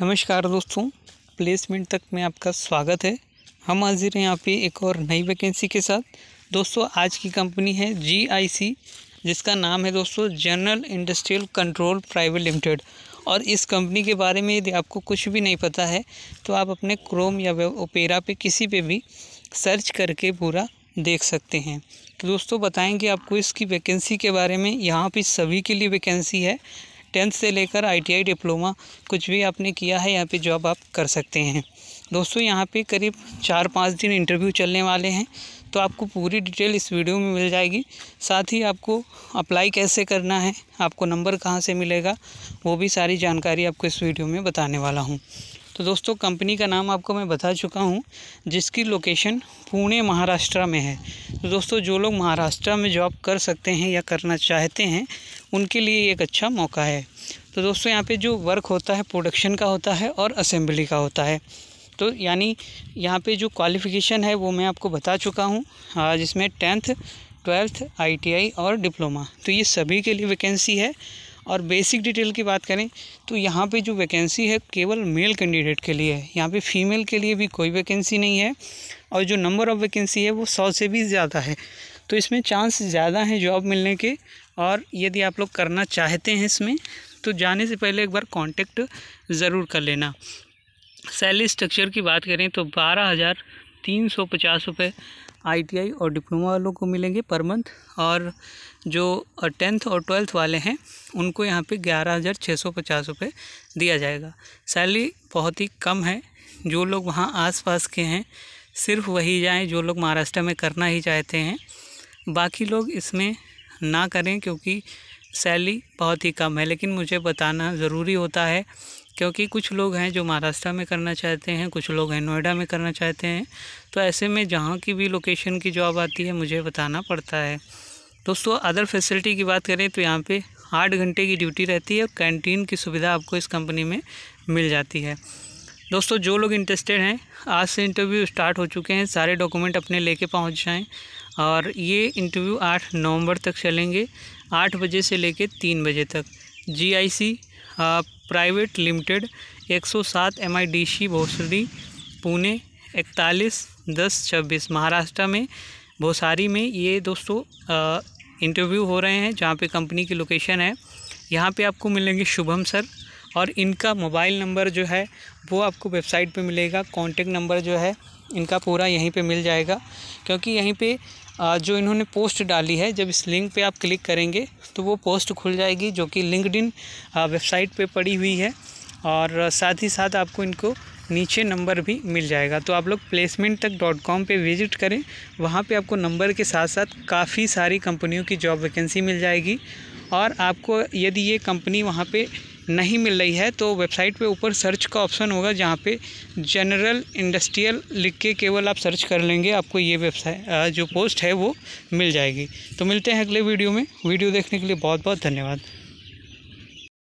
नमस्कार दोस्तों प्लेसमेंट तक में आपका स्वागत है हम हाजिर हैं यहाँ पे एक और नई वैकेंसी के साथ दोस्तों आज की कंपनी है जीआईसी जिसका नाम है दोस्तों general industrial control private limited और इस कंपनी के बारे में यदि आपको कुछ भी नहीं पता है तो आप अपने क्रोम या ओपेरा पे किसी पे भी सर्च करके पूरा देख सकते हैं तो दोस्तों बताएँगे आपको इसकी वैकेंसी के बारे में यहाँ पे सभी के लिए वैकेंसी है टेंथ से लेकर आईटीआई डिप्लोमा कुछ भी आपने किया है यहाँ पे जॉब आप कर सकते हैं दोस्तों यहाँ पे करीब चार पाँच दिन इंटरव्यू चलने वाले हैं तो आपको पूरी डिटेल इस वीडियो में मिल जाएगी साथ ही आपको अप्लाई कैसे करना है आपको नंबर कहाँ से मिलेगा वो भी सारी जानकारी आपको इस वीडियो में बताने वाला हूँ तो दोस्तों कंपनी का नाम आपको मैं बता चुका हूँ जिसकी लोकेशन पुणे महाराष्ट्र में है तो दोस्तों जो लोग महाराष्ट्र में जॉब कर सकते हैं या करना चाहते हैं उनके लिए एक अच्छा मौका है तो दोस्तों यहाँ पे जो वर्क होता है प्रोडक्शन का होता है और असेंबली का होता है तो यानी यहाँ पे जो क्वालिफ़िकेशन है वो मैं आपको बता चुका हूँ हाँ, जिसमें टेंथ ट्वेल्थ आईटीआई और डिप्लोमा तो ये सभी के लिए वैकेंसी है और बेसिक डिटेल की बात करें तो यहाँ पे जो वैकेंसी है केवल मेल कैंडिडेट के लिए है यहाँ पे फीमेल के लिए भी कोई वैकेंसी नहीं है और जो नंबर ऑफ़ वैकेंसी है वो सौ से भी ज़्यादा है तो इसमें चांस ज़्यादा हैं जॉब मिलने के और यदि आप लोग करना चाहते हैं इसमें तो जाने से पहले एक बार कांटेक्ट ज़रूर कर लेना सैलरी स्ट्रक्चर की बात करें तो बारह हज़ार तीन सौ पचास रुपये आई और डिप्लोमा वालों को मिलेंगे पर मंथ और जो टेंथ और ट्वेल्थ वाले हैं उनको यहाँ पे ग्यारह हज़ार छः सौ पचास रुपये दिया जाएगा सैलरी बहुत ही कम है जो लोग वहाँ आसपास के हैं सिर्फ वही जाएं जो लोग महाराष्ट्र में करना ही चाहते हैं बाकी लोग इसमें ना करें क्योंकि सैलरी बहुत ही कम है लेकिन मुझे बताना ज़रूरी होता है क्योंकि कुछ लोग हैं जो महाराष्ट्र में करना चाहते हैं कुछ लोग हैं नोएडा में करना चाहते हैं तो ऐसे में जहाँ की भी लोकेशन की जॉब आती है मुझे बताना पड़ता है दोस्तों अदर फैसिलिटी की बात करें तो यहाँ पे आठ घंटे की ड्यूटी रहती है और कैंटीन की सुविधा आपको इस कंपनी में मिल जाती है दोस्तों जो लोग इंटरेस्टेड हैं आज से इंटरव्यू स्टार्ट हो चुके हैं सारे डॉक्यूमेंट अपने लेके पहुंच जाएं और ये इंटरव्यू आठ नवंबर तक चलेंगे आठ बजे से ले कर तीन बजे तक GIC private limited 107 MIDC Bhosari Pune इकतालीस दस छब्बीस महाराष्ट्र में भोसारी में ये दोस्तों इंटरव्यू हो रहे हैं जहाँ पे कंपनी की लोकेशन है यहाँ पे आपको मिलेंगे शुभम सर और इनका मोबाइल नंबर जो है वो आपको वेबसाइट पे मिलेगा कॉन्टेक्ट नंबर जो है इनका पूरा यहीं पे मिल जाएगा क्योंकि यहीं पे जो इन्होंने पोस्ट डाली है जब इस लिंक पे आप क्लिक करेंगे तो वो पोस्ट खुल जाएगी जो कि लिंकड वेबसाइट पे पड़ी हुई है और साथ ही साथ आपको इनको नीचे नंबर भी मिल जाएगा तो आप लोग प्लेसमेंट तक डॉट कॉम पर विज़िट करें वहाँ पर आपको नंबर के साथ साथ काफ़ी सारी कंपनियों की जॉब वैकेंसी मिल जाएगी और आपको यदि ये कंपनी वहाँ पर नहीं मिल रही है तो वेबसाइट पे ऊपर सर्च का ऑप्शन होगा जहाँ पे जनरल इंडस्ट्रियल लिख के केवल आप सर्च कर लेंगे आपको ये वेबसाइट जो पोस्ट है वो मिल जाएगी तो मिलते हैं अगले वीडियो में वीडियो देखने के लिए बहुत बहुत धन्यवाद